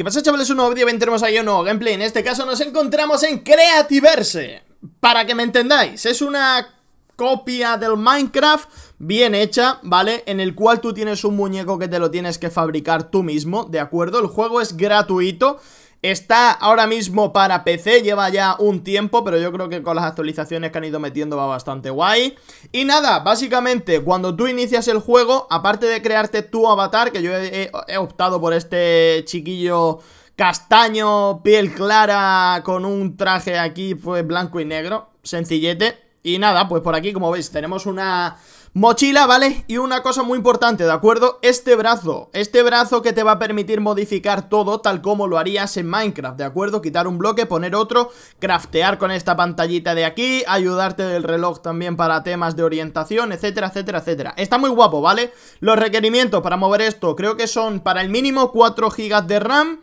¿Qué pasa chavales? Un nuevo vídeo, vendremos ahí un nuevo gameplay En este caso nos encontramos en Creativerse Para que me entendáis Es una copia del Minecraft bien hecha, ¿vale? En el cual tú tienes un muñeco que te lo tienes que fabricar tú mismo, ¿de acuerdo? El juego es gratuito Está ahora mismo para PC, lleva ya un tiempo, pero yo creo que con las actualizaciones que han ido metiendo va bastante guay. Y nada, básicamente, cuando tú inicias el juego, aparte de crearte tu avatar, que yo he, optado por este chiquillo castaño, piel clara, con un traje aquí pues blanco y negro, sencillete. Y nada, pues por aquí, como veis, tenemos una Mochila, ¿vale? Y una cosa muy importante, ¿de acuerdo? Este brazo, este brazo que te va a permitir modificar todo tal como lo harías en Minecraft, ¿de acuerdo? Quitar un bloque, poner otro, craftear con esta pantallita de aquí, ayudarte del reloj también para temas de orientación, etcétera, etcétera, etcétera. Está muy guapo, ¿vale? Los requerimientos para mover esto creo que son para el mínimo 4 GB de RAM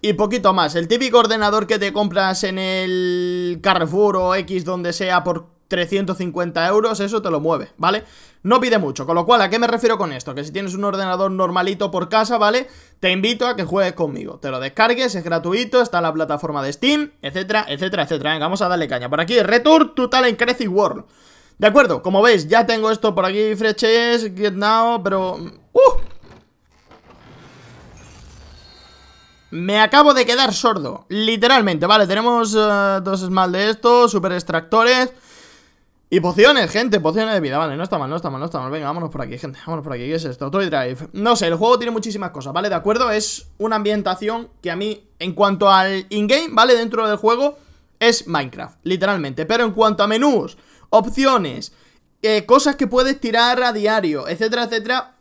y poquito más. El típico ordenador que te compras en el Carrefour o X donde sea por 350 euros, eso te lo mueve, ¿vale? No pide mucho, con lo cual, ¿a qué me refiero con esto? Que si tienes un ordenador normalito por casa, ¿vale? Te invito a que juegues conmigo, te lo descargues, es gratuito, está en la plataforma de Steam, etcétera, etcétera, etcétera. Venga, vamos a darle caña. Por aquí, Return to Talent Crazy World. De acuerdo, como veis, ya tengo esto por aquí, freches, get now, pero... Mm, ¡Uh! Me acabo de quedar sordo, literalmente, vale, tenemos eh, dos esmal de estos, super extractores... Y pociones, gente, pociones de vida, vale, no está mal, no está mal, no está mal Venga, vámonos por aquí, gente, vámonos por aquí, ¿qué es esto? Toy Drive No sé, el juego tiene muchísimas cosas, ¿vale? De acuerdo, es una ambientación que a mí, en cuanto al in-game, ¿vale? Dentro del juego, es Minecraft, literalmente Pero en cuanto a menús, opciones, eh, cosas que puedes tirar a diario, etcétera, etcétera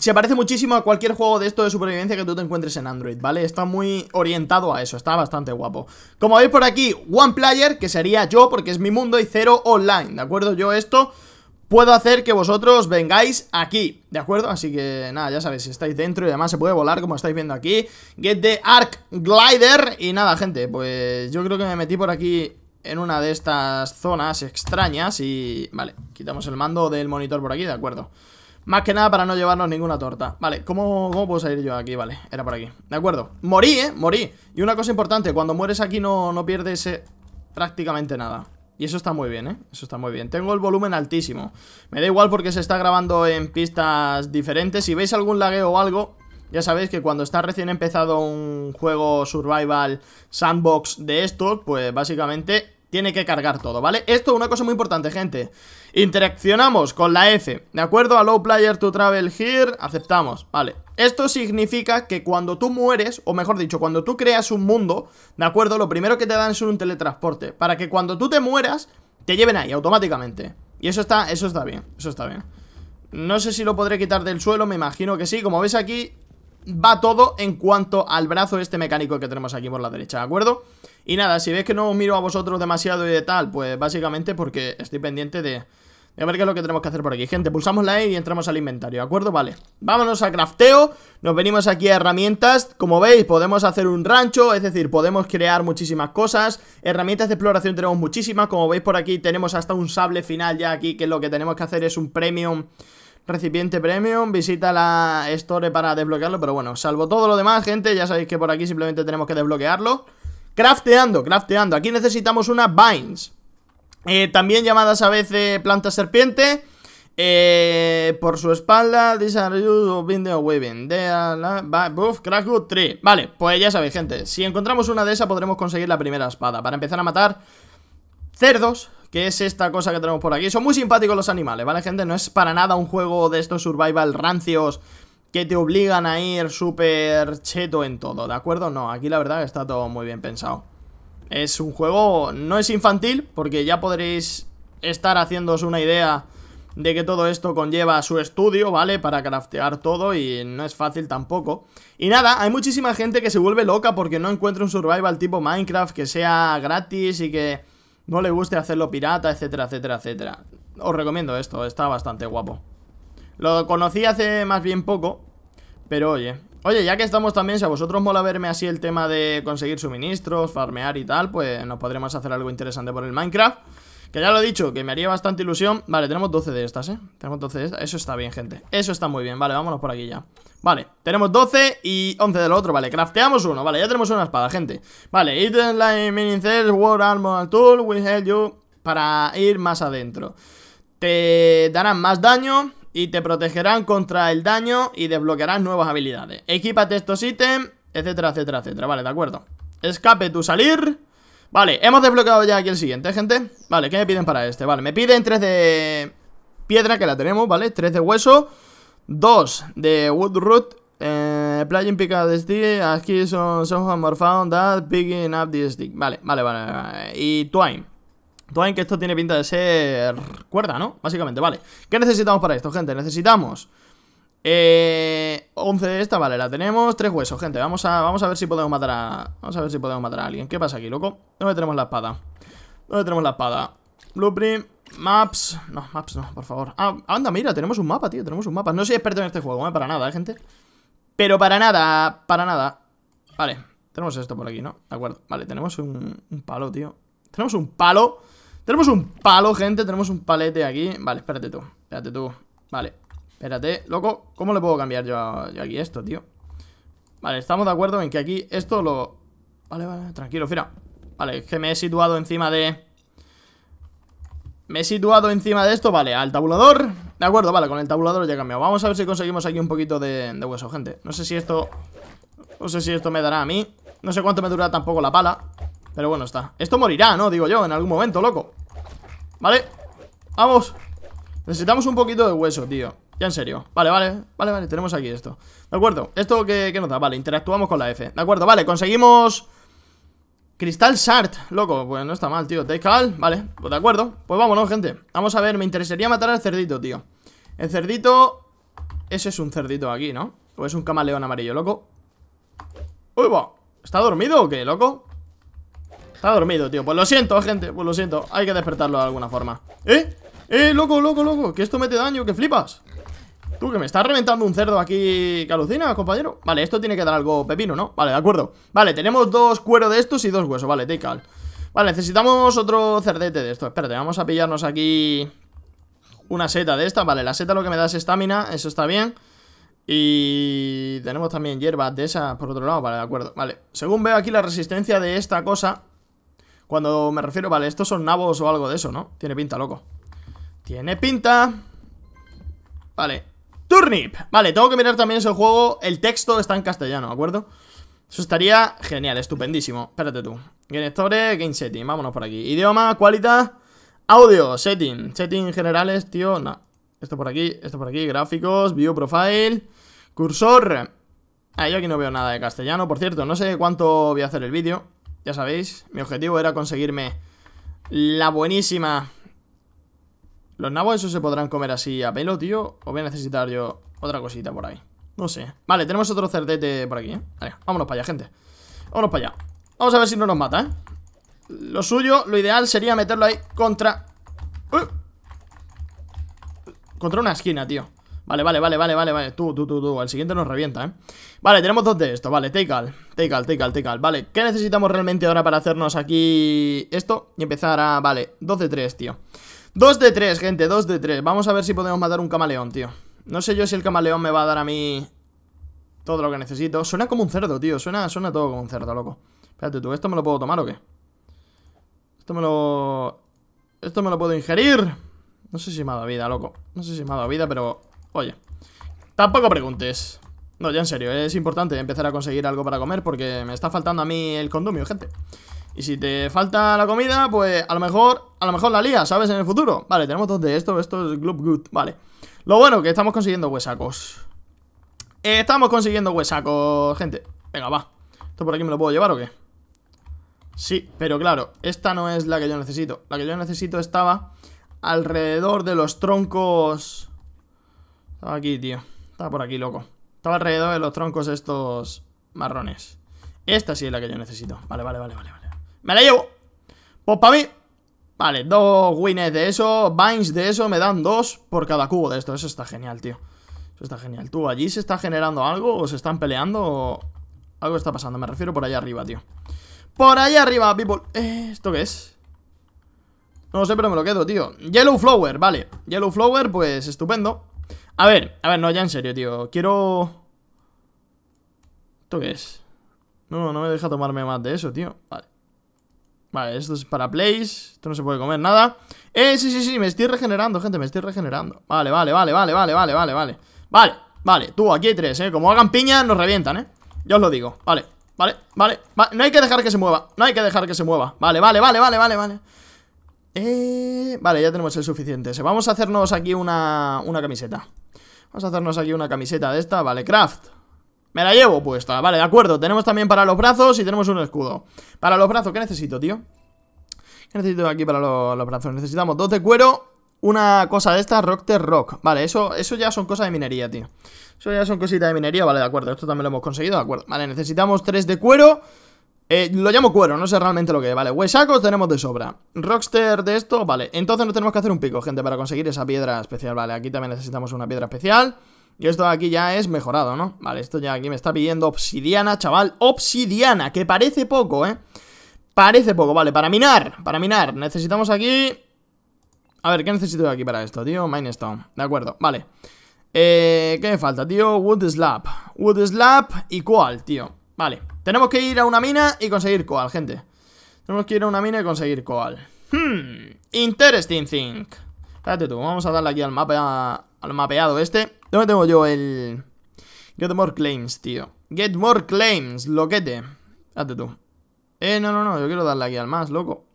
se parece muchísimo a cualquier juego de esto de supervivencia que tú te encuentres en Android, ¿vale? Está muy orientado a eso, está bastante guapo. Como veis por aquí, One Player, que sería yo porque es mi mundo, y cero online, ¿de acuerdo? Yo esto puedo hacer que vosotros vengáis aquí, ¿de acuerdo? Así que nada, ya sabéis, estáis dentro y además se puede volar como estáis viendo aquí. Get the Arc Glider y nada, gente, pues yo creo que me metí por aquí en una de estas zonas extrañas y... Vale, quitamos el mando del monitor por aquí, ¿de acuerdo? Más que nada para no llevarnos ninguna torta Vale, ¿cómo, ¿cómo, puedo salir yo aquí? Vale, era por aquí De acuerdo Morí, ¿eh? Morí Y una cosa importante Cuando mueres aquí no, no pierdes eh, prácticamente nada y eso está muy bien, ¿eh? Eso está muy bien Tengo el volumen altísimo Me da igual porque se está grabando en pistas diferentes Si veis algún lagueo o algo Ya sabéis que cuando está recién empezado un juego survival sandbox de estos Pues básicamente tiene que cargar todo, ¿vale? Esto es una cosa muy importante, gente Interaccionamos con la F, ¿de acuerdo? low player to travel here, aceptamos, vale Esto significa que cuando tú mueres, o mejor dicho, cuando tú creas un mundo ¿De acuerdo? Lo primero que te dan es un teletransporte Para que cuando tú te mueras, te lleven ahí automáticamente Y eso está, eso está bien, eso está bien no sé si lo podré quitar del suelo, me imagino que sí Como ves aquí, va todo en cuanto al brazo este mecánico que tenemos aquí por la derecha, ¿de acuerdo? Y nada, si veis que no os miro a vosotros demasiado y de tal, pues básicamente porque estoy pendiente de, ver qué es lo que tenemos que hacer por aquí Gente, pulsamos la E y entramos al inventario, ¿de acuerdo? Vale, vámonos a crafteo Nos venimos aquí a herramientas Como veis, podemos hacer un rancho Es decir, podemos crear muchísimas cosas Herramientas de exploración tenemos muchísimas Como veis por aquí tenemos hasta un sable final ya aquí Que lo que tenemos que hacer es un premium Recipiente premium, visita la store para desbloquearlo Pero bueno, salvo todo lo demás, gente Ya sabéis que por aquí simplemente tenemos que desbloquearlo Crafteando, crafteando. Aquí necesitamos una vines. Eh, también llamadas a veces planta serpiente. Eh, por su espalda, desarrollo o waving. Buff, crack, good, tree. Vale, pues ya sabéis, gente. Si encontramos una de esas, podremos conseguir la primera espada. Para empezar a matar cerdos, que es esta cosa que tenemos por aquí. Son muy simpáticos los animales, ¿vale, gente? No es para nada un juego de estos survival rancios que te obligan a ir súper cheto en todo, ¿de acuerdo? No, aquí la verdad está todo muy bien pensado. Es un juego, no es infantil, porque ya podréis estar haciéndoos una idea de que todo esto conlleva su estudio, ¿vale? Para craftear todo y no es fácil tampoco. Y nada, hay muchísima gente que se vuelve loca porque no encuentra un survival tipo Minecraft que sea gratis y que no le guste hacerlo pirata, etcétera, etcétera, etcétera. Os recomiendo esto, está bastante guapo. Lo conocí hace más bien poco, pero oye. Oye, ya que estamos también, si a vosotros mola verme así el tema de conseguir suministros, farmear y tal, pues nos podremos hacer algo interesante por el Minecraft. Que ya lo he dicho, que me haría bastante ilusión Vale, tenemos 12 de estas, ¿eh? Tenemos 12 de estas, eso está bien, gente Eso está muy bien, vale, vámonos por aquí ya Vale, tenemos 12 y 11 del otro, vale Crafteamos uno, vale, ya tenemos una espada, gente Vale, item Line, mini war armor tool, will help you Para ir más adentro Te darán más daño y te protegerán contra el daño y desbloquearás nuevas habilidades. Equípate estos ítems, etcétera, etcétera, etcétera. Vale, de acuerdo. Escape tu salir. Vale, hemos desbloqueado ya aquí el siguiente, gente. Vale, ¿qué me piden para este? Vale, me piden 3 de piedra, que la tenemos, ¿vale? 3 de hueso, 2 de wood root, eh, playing stick, aquí son son found that picking up the stick. Vale, vale, vale, vale. Y twine. Dwayne, que esto tiene pinta de ser cuerda, ¿no? Básicamente, vale. ¿Qué necesitamos para esto, gente? Necesitamos... Eh, 11 de esta, vale, la tenemos. Tres huesos, gente. Vamos a, vamos a ver si podemos matar a... Vamos a ver si podemos matar a alguien. ¿Qué pasa aquí, loco? ¿Dónde tenemos la espada? ¿Dónde tenemos la espada? Blueprint, maps... No, maps no, por favor. Ah, anda, mira, tenemos un mapa, tío. Tenemos un mapa. No soy experto en este juego, ¿eh? Para nada, ¿eh, gente? Pero para nada, para nada. Vale, tenemos esto por aquí, ¿no? De acuerdo. Vale, tenemos un, un palo, tío. Tenemos un palo... Tenemos un palo, gente, tenemos un palete aquí Vale, espérate tú, espérate tú Vale, espérate, loco ¿Cómo le puedo cambiar yo, aquí esto, tío? Vale, estamos de acuerdo en que aquí esto lo... Vale, vale, tranquilo, Mira, Vale, es que me he situado encima de... Me he situado encima de esto, vale, al tabulador De acuerdo, vale, con el tabulador ya he cambiado Vamos a ver si conseguimos aquí un poquito de, de hueso, gente No sé si esto... No sé si esto me dará a mí No sé cuánto me durará tampoco la pala pero bueno, está Esto morirá, ¿no? Digo yo, en algún momento, loco Vale, vamos Necesitamos un poquito de hueso, tío Ya en serio, vale, vale, vale, vale Tenemos aquí esto, ¿de acuerdo? ¿Esto que nos da? Vale, interactuamos con la F, ¿de acuerdo? Vale, conseguimos... Cristal Shard, loco, pues no está mal, tío Take vale, pues de acuerdo Pues vámonos, gente, vamos a ver, me interesaría matar al cerdito, tío El cerdito Ese es un cerdito aquí, ¿no? O pues es un camaleón amarillo, loco Uy, va, ¿está dormido o qué, loco? Está dormido, tío. Pues lo siento, gente. Pues lo siento. Hay que despertarlo de alguna forma. ¿Eh? ¡Eh, loco, loco, loco! Que esto mete daño, que flipas. Tú, que me estás reventando un cerdo aquí calucina, compañero. Vale, esto tiene que dar algo pepino, ¿no? Vale, de acuerdo. Vale, tenemos dos cueros de estos y dos huesos. Vale, take all. Vale, necesitamos otro cerdete de esto. Espérate, vamos a pillarnos aquí una seta de esta. Vale, la seta lo que me da es estamina, eso está bien. Y tenemos también hierbas de esas por otro lado, vale, de acuerdo. Vale, según veo aquí la resistencia de esta cosa cuando me refiero, vale, estos son nabos o algo de eso, ¿no? Tiene pinta, loco Tiene pinta Vale Turnip Vale, tengo que mirar también ese juego El texto está en castellano, ¿de acuerdo? Eso estaría genial, estupendísimo Espérate tú Game Store, Game Setting Vámonos por aquí Idioma, cualidad Audio, setting Setting generales, tío, no Esto por aquí, esto por aquí Gráficos, view profile Cursor Ah, yo aquí no veo nada de castellano Por cierto, no sé cuánto voy a hacer el vídeo ya sabéis, mi objetivo era conseguirme la buenísima. Los nabos esos se podrán comer así a pelo, tío. O voy a necesitar yo otra cosita por ahí. No sé. Vale, tenemos otro cerdete por aquí, ¿eh? Vale, vámonos para allá, gente. Vámonos para allá. Vamos a ver si no nos mata, ¿eh? Lo suyo, lo ideal sería meterlo ahí contra... ¡Uh! Contra una esquina, tío. Vale, vale, vale, vale, vale, vale. Tú, tú, tú, tú. El siguiente nos revienta, ¿eh? Vale, tenemos dos de estos. Vale, take all. Take all, take all, take all. Vale, ¿qué necesitamos realmente ahora para hacernos aquí esto? Y empezar a... Vale, dos de tres, tío. Dos de tres, gente, Dos de tres. Vamos a ver si podemos matar un camaleón, tío. No sé yo si el camaleón me va a dar a mí todo lo que necesito. Suena como un cerdo, tío. Suena, suena todo como un cerdo, loco. Espérate tú, ¿esto me lo puedo tomar o qué? Esto me lo... Esto me lo puedo ingerir. No sé si me ha dado vida, loco. No sé si me ha dado vida, pero Oye, tampoco preguntes. No, ya en serio, es importante empezar a conseguir algo para comer porque me está faltando a mí el condumio, gente. Y si te falta la comida, pues a lo mejor, a lo mejor la lía, ¿sabes? En el futuro. Vale, tenemos dos de estos, esto es Gloop Good, vale. Lo bueno, que estamos consiguiendo huesacos. Estamos consiguiendo huesacos, gente. Venga, va. ¿Esto por aquí me lo puedo llevar o qué? Sí, pero claro, esta no es la que yo necesito. La que yo necesito estaba alrededor de los troncos estaba aquí, tío. Estaba por aquí, loco. Estaba alrededor de los troncos estos marrones. Esta sí es la que yo necesito. Vale, vale, vale, vale. vale. ¡Me la llevo! Pues para mí. Vale, dos wines de eso, vines de eso, me dan dos por cada cubo de esto. Eso está genial, tío. Eso está genial. ¿Tú allí se está generando algo o se están peleando o... Algo está pasando, me refiero por allá arriba, tío. Por allá arriba, people. Eh, ¿Esto qué es? No lo sé, pero me lo quedo, tío Yellow Flower, vale Yellow Flower, pues estupendo a ver, a ver, no, ya en serio, tío. Quiero... ¿Esto qué es? No, no me deja tomarme más de eso, tío. Vale. Vale, esto es para plays. Esto no se puede comer nada. Eh, sí, sí, sí, me estoy regenerando, gente, me estoy regenerando. Vale, vale, vale, vale, vale, vale, vale, vale. Vale, vale, tú, aquí hay tres, eh. Como hagan piña, nos revientan, eh. Ya os lo digo. Vale, vale, vale. vale. No hay que dejar que se mueva. No hay que dejar que se mueva. Vale, vale, vale, vale, vale, vale. Eh, vale, ya tenemos el suficiente. Vamos a hacernos aquí una, camiseta. Vamos a hacernos aquí una camiseta de esta. Vale, craft. Me la llevo puesta. Vale, de acuerdo. Tenemos también para los brazos y tenemos un escudo. Para los brazos, ¿qué necesito, tío? ¿Qué necesito aquí para los brazos? Necesitamos dos de cuero, una cosa de esta, Rockter Rock. Vale, eso, eso ya son cosas de minería, tío. Eso ya son cositas de minería. Vale, de acuerdo. Esto también lo hemos conseguido, de acuerdo. Vale, necesitamos tres de cuero. Eh, lo llamo cuero, no sé realmente lo que es, vale. Huesacos tenemos de sobra. Rockster de esto, vale. Entonces no tenemos que hacer un pico, gente, para conseguir esa piedra especial, vale. Aquí también necesitamos una piedra especial. Y esto aquí ya es mejorado, ¿no? Vale, esto ya aquí me está pidiendo obsidiana, chaval. Obsidiana, que parece poco, ¿eh? Parece poco, vale. Para minar, para minar. Necesitamos aquí... A ver, ¿qué necesito aquí para esto, tío? Minestone. De acuerdo, vale. Eh, ¿Qué me falta, tío? Wood slab. Wood slab y cuál, tío. Vale. Tenemos que ir a una mina y conseguir coal, gente Tenemos que ir a una mina y conseguir coal Hmm, interesting thing Espérate tú, vamos a darle aquí al mapa Al mapeado este ¿Dónde tengo yo el... Get more claims, tío Get more claims, loquete Espérate tú Eh, no, no, no, yo quiero darle aquí al más, loco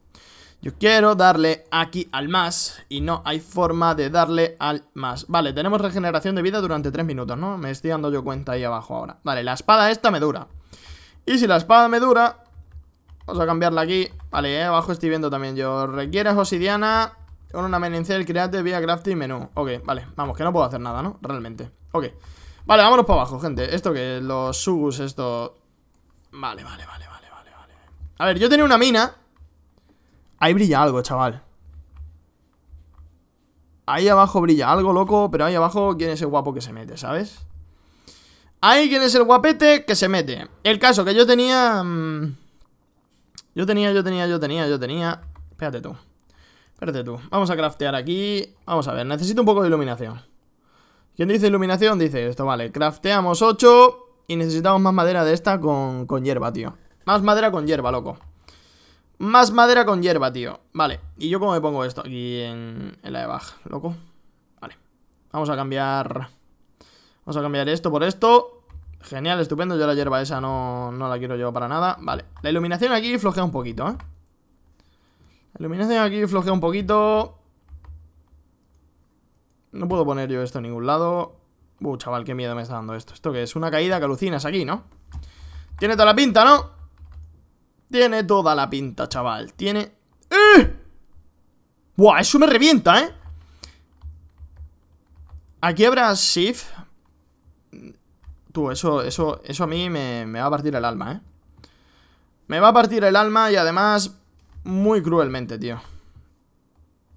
yo quiero darle aquí al más y no hay forma de darle al más. Vale, tenemos regeneración de vida durante 3 minutos, ¿no? Me estoy dando yo cuenta ahí abajo ahora. Vale, la espada esta me dura. Y si la espada me dura, vamos a cambiarla aquí. Vale, ahí eh, abajo estoy viendo también yo. Requieres obsidiana con una menencel, create vía crafting menú. Ok, vale, vamos, que no puedo hacer nada, ¿no? Realmente. Ok. Vale, vámonos para abajo, gente. Esto que los sugus, esto... Vale, vale, vale, vale, vale, vale. A ver, yo tenía una mina. Ahí brilla algo, chaval. Ahí abajo brilla algo, loco, pero ahí abajo, ¿quién es el guapo que se mete, sabes? Ahí quien es el guapete que se mete. El caso que yo tenía... Mm, yo tenía, yo tenía, yo tenía, yo tenía... Espérate tú. Espérate tú. Vamos a craftear aquí. Vamos a ver, necesito un poco de iluminación. Quien dice iluminación dice esto, vale. Crafteamos 8 y necesitamos más madera de esta con, hierba, tío. Más madera con hierba, loco. Más madera con hierba, tío. Vale, ¿y yo cómo me pongo esto aquí en, en la de baja, loco? Vale. Vamos a cambiar... Vamos a cambiar esto por esto. Genial, estupendo, yo la hierba esa no, no la quiero llevar para nada Vale, la iluminación aquí flojea un poquito, ¿eh? La iluminación aquí flojea un poquito No puedo poner yo esto en ningún lado Uh, chaval, qué miedo me está dando esto Esto que es una caída que alucinas aquí, ¿no? Tiene toda la pinta, ¿no? Tiene toda la pinta, chaval Tiene... ¡Eh! Buah, eso me revienta, ¿eh? Aquí habrá shift Tú, eso, eso, eso a mí me, me va a partir el alma, ¿eh? Me va a partir el alma y además muy cruelmente, tío.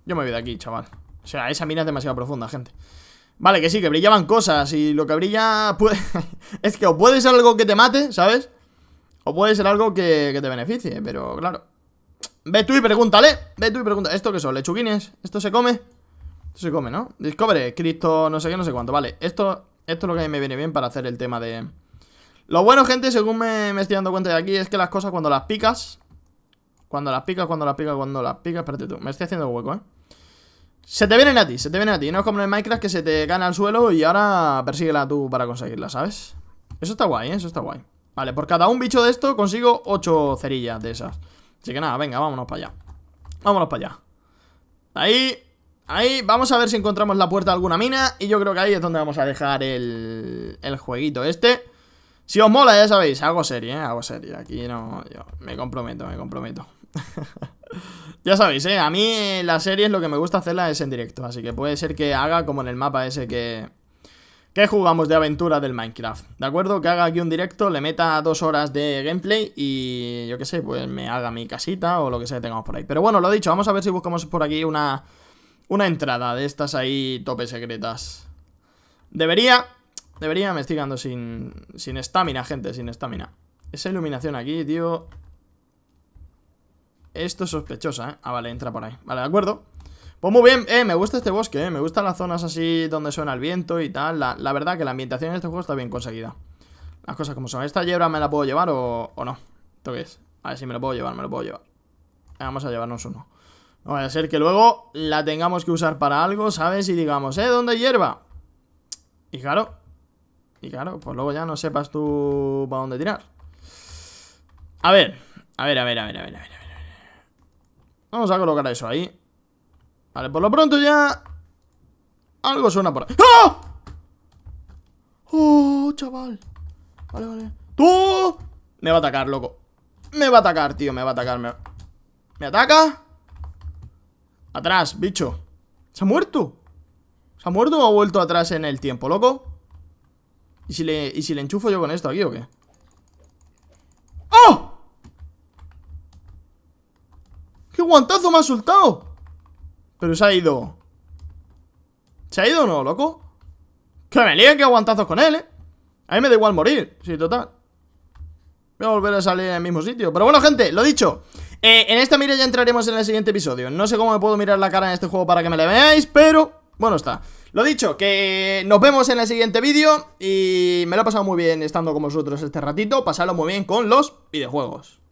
Yo me voy de aquí, chaval. O sea, esa mina es demasiado profunda, gente. Vale, que sí, que brillaban cosas y lo que brilla puede... es que o puede ser algo que te mate, ¿sabes? O puede ser algo que, te beneficie, pero claro. Ve tú y pregúntale, ve tú y pregunta ¿Esto qué son? ¿Lechuguines? ¿Esto se come? Esto se come, ¿no? Discobre, Cristo, no sé qué, no sé cuánto Vale, esto esto es lo que a mí me viene bien para hacer el tema de... Lo bueno, gente, según me, estoy dando cuenta de aquí, es que las cosas cuando las picas... Cuando las picas, cuando las picas, cuando las picas... Espérate tú, me estoy haciendo hueco, ¿eh? Se te vienen a ti, se te vienen a ti. No es como en Minecraft que se te gana al suelo y ahora persíguela tú para conseguirla, ¿sabes? Eso está guay, ¿eh? Eso está guay. Vale, por cada un bicho de esto consigo ocho cerillas de esas. Así que nada, venga, vámonos para allá. Vámonos para allá. Ahí, Ahí vamos a ver si encontramos la puerta de alguna mina Y yo creo que ahí es donde vamos a dejar el, jueguito este Si os mola, ya sabéis, hago serie, ¿eh? hago serie Aquí no, yo me comprometo, me comprometo Ya sabéis, ¿eh? a mí la serie es lo que me gusta hacerla es en directo Así que puede ser que haga como en el mapa ese que, que jugamos de aventura del Minecraft ¿De acuerdo? Que haga aquí un directo, le meta dos horas de gameplay Y yo qué sé, pues me haga mi casita o lo que sea que tengamos por ahí Pero bueno, lo dicho, vamos a ver si buscamos por aquí una una entrada de estas ahí tope secretas. Debería... Debería, me estoy quedando sin... Sin estamina, gente, sin estamina. Esa iluminación aquí, tío... Esto es sospechosa, ¿eh? Ah, vale, entra por ahí. Vale, de acuerdo. Pues muy bien, eh, me gusta este bosque, eh. Me gustan las zonas así donde suena el viento y tal. La, verdad que la ambientación en este juego está bien conseguida. Las cosas como son. ¿Esta hierba me la puedo llevar o, o no? ¿Esto qué es? A ver si me lo puedo llevar, me lo puedo llevar. Vamos a llevarnos uno. No vaya a ser que luego la tengamos que usar para algo, ¿sabes? Y digamos, ¿eh? ¿Dónde hierba? Y claro, y claro, pues luego ya no sepas tú para dónde tirar. A ver, a ver, a ver, a ver, a ver, a ver. Vamos a colocar eso ahí. Vale, por lo pronto ya... Algo suena por ahí. ¡Ah! ¡Oh, chaval! Vale, vale. ¡Tú! Me va a atacar, loco. Me va a atacar, tío, me va a atacar. Me, ¿Me ataca? Atrás, bicho. Se ha muerto. ¿Se ha muerto o ha vuelto atrás en el tiempo, loco? ¿Y si le, y si le enchufo yo con esto aquí o qué? ¡Oh! ¡Qué guantazo me ha soltado! Pero se ha ido. ¿Se ha ido o no, loco? Que me líen que aguantazos con él, ¿eh? A mí me da igual morir. Sí, total. Voy a volver a salir en el mismo sitio. Pero bueno, gente, lo dicho. Eh, en esta mira ya entraremos en el siguiente episodio. No sé cómo me puedo mirar la cara en este juego para que me la veáis, pero bueno está. Lo dicho, que nos vemos en el siguiente vídeo y me lo he pasado muy bien estando con vosotros este ratito. Pasadlo muy bien con los videojuegos.